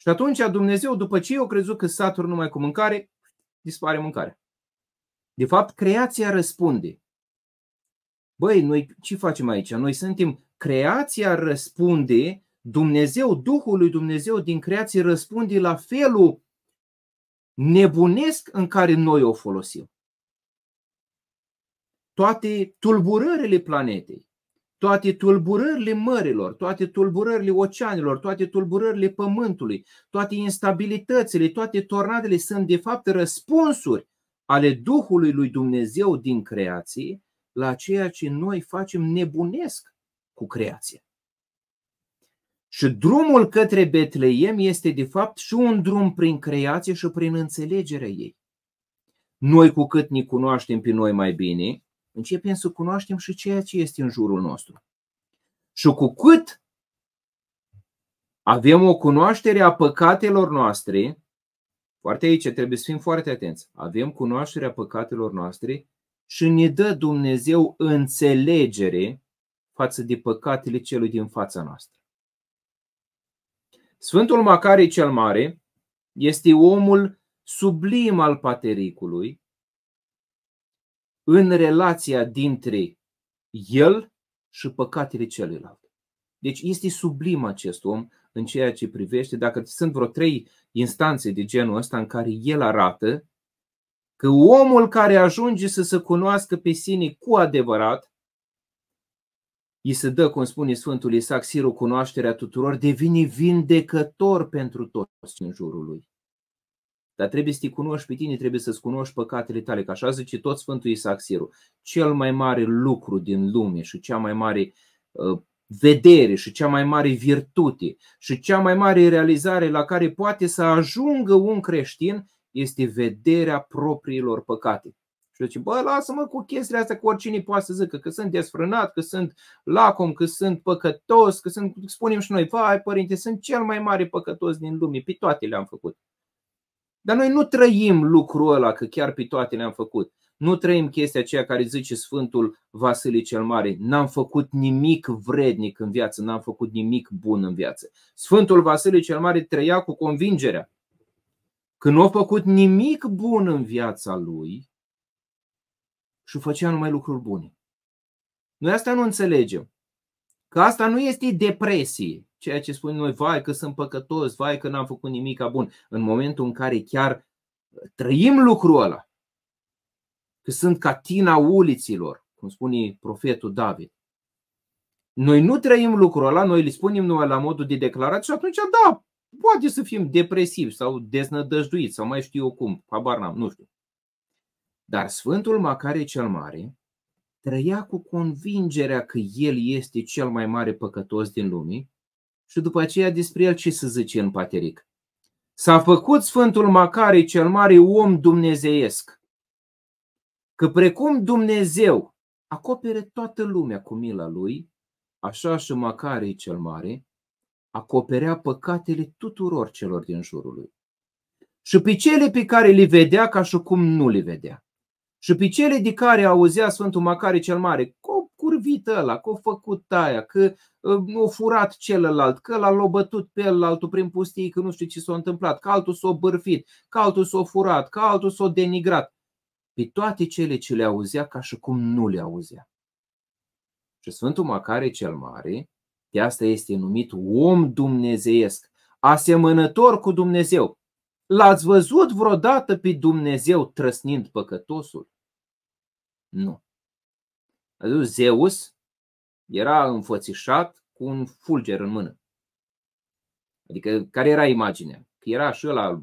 Și atunci Dumnezeu, după ce eu crezut că satur numai cu mâncare, dispare mâncarea. De fapt, creația răspunde. Băi, noi ce facem aici? Noi suntem, creația răspunde, Dumnezeu, Duhul lui Dumnezeu din creație răspunde la felul nebunesc în care noi o folosim. Toate tulburările planetei, toate tulburările mărilor, toate tulburările oceanelor, toate tulburările pământului, toate instabilitățile, toate tornadele sunt de fapt răspunsuri ale Duhului lui Dumnezeu din creație la ceea ce noi facem nebunesc cu creația. Și drumul către Betleem este de fapt și un drum prin creație și prin înțelegerea ei. Noi cu cât ne cunoaștem pe noi mai bine, începem să cunoaștem și ceea ce este în jurul nostru. Și cu cât avem o cunoaștere a păcatelor noastre, foarte aici trebuie să fim foarte atenți, avem cunoașterea păcatelor noastre și ne dă Dumnezeu înțelegere față de păcatele celui din fața noastră. Sfântul Macare cel Mare este omul sublim al patericului, în relația dintre el și păcatele celuilalt. Deci este sublim acest om în ceea ce privește, dacă sunt vreo trei instanțe de genul ăsta în care el arată că omul care ajunge să se cunoască pe sine cu adevărat, îi se dă, cum spune Sfântul Isaac Siru, cunoașterea tuturor, devine vindecător pentru toți în jurul lui. Dar trebuie să te cunoști pe tine, trebuie să-ți cunoști păcatele tale. Că așa zice tot Sfântul Isaac Siru. Cel mai mare lucru din lume și cea mai mare uh, vedere și cea mai mare virtute și cea mai mare realizare la care poate să ajungă un creștin este vederea propriilor păcate. Și zice, bă, lasă-mă cu chestiile astea, cu oricine poate să zică că sunt desfrânat, că sunt lacom, că sunt păcătos, că sunt, spunem și noi, vai părinte, sunt cel mai mare păcătos din lume, pe toate le-am făcut. Dar noi nu trăim lucrul ăla, că chiar pe toate le-am făcut. Nu trăim chestia aceea care zice Sfântul Vasile cel Mare. N-am făcut nimic vrednic în viață, n-am făcut nimic bun în viață. Sfântul Vasile cel Mare trăia cu convingerea că nu a făcut nimic bun în viața lui și făcea numai lucruri bune. Noi asta nu înțelegem. Că asta nu este depresie ceea ce spunem noi, vai că sunt păcătos, vai că n-am făcut nimic bun. În momentul în care chiar uh, trăim lucrul ăla, că sunt ca tina uliților, cum spune profetul David, noi nu trăim lucrul ăla, noi îi spunem numai la modul de declarație și atunci da, poate să fim depresivi sau deznădăjduiți sau mai știu eu cum, habar n-am, nu știu. Dar Sfântul Macare cel Mare trăia cu convingerea că el este cel mai mare păcătos din lume și după aceea despre el ce să zice în pateric? S-a făcut Sfântul Macari, cel Mare om dumnezeiesc, că precum Dumnezeu acopere toată lumea cu mila lui, așa și Macari cel Mare acoperea păcatele tuturor celor din jurul lui. Și pe cele pe care le vedea ca și cum nu le vedea. Și pe cele de care auzea Sfântul Macari cel Mare, cum lovit ăla, că a făcut aia, că a uh, furat celălalt, că l-a lobătut pe el altul prin pustii, că nu știu ce s-a întâmplat, că altul s-a bârfit, că altul s-a furat, că altul s-a denigrat. Pe toate cele ce le auzea ca și cum nu le auzea. Și Sfântul Macare cel Mare, de asta este numit om dumnezeiesc, asemănător cu Dumnezeu. L-ați văzut vreodată pe Dumnezeu trăsnind păcătosul? Nu. Zeus era înfățișat cu un fulger în mână. Adică care era imaginea? Că era și la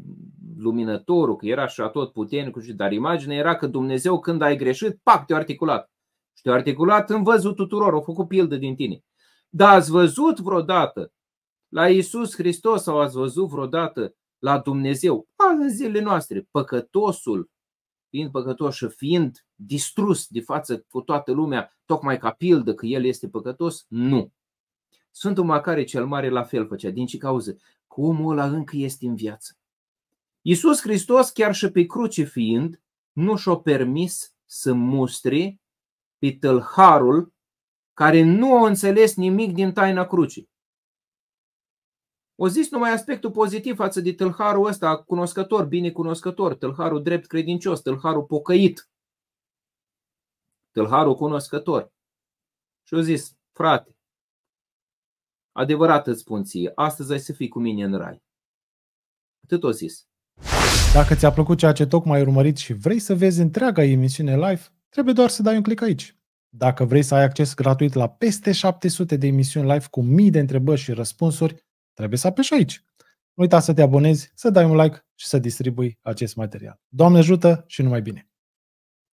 luminătorul, că era și tot puternicul, dar imaginea era că Dumnezeu când ai greșit, pac, te-a articulat. Și te-a articulat în văzut tuturor, au făcut pildă din tine. Dar ați văzut vreodată la Isus Hristos sau ați văzut vreodată la Dumnezeu? azi în zilele noastre, păcătosul fiind păcătos și fiind distrus de față cu toată lumea, tocmai ca pildă că el este păcătos? Nu. Sfântul Macare cel Mare la fel făcea. Din ce cauză? Că omul ăla încă este în viață. Iisus Hristos, chiar și pe cruce fiind, nu și-a permis să mustre pe tălharul care nu a înțeles nimic din taina crucii. O zis numai aspectul pozitiv față de tâlharul ăsta, cunoscător, binecunoscător, tâlharul drept credincios, tâlharul pocăit, tâlharul cunoscător. Și o zis, frate, adevărat îți spun ție, astăzi ai să fii cu mine în rai. Atât o zis. Dacă ți-a plăcut ceea ce tocmai ai urmărit și vrei să vezi întreaga emisiune live, trebuie doar să dai un click aici. Dacă vrei să ai acces gratuit la peste 700 de emisiuni live cu mii de întrebări și răspunsuri, Trebuie să apeși aici. Nu uita să te abonezi, să dai un like și să distribui acest material. Doamne ajută și numai bine!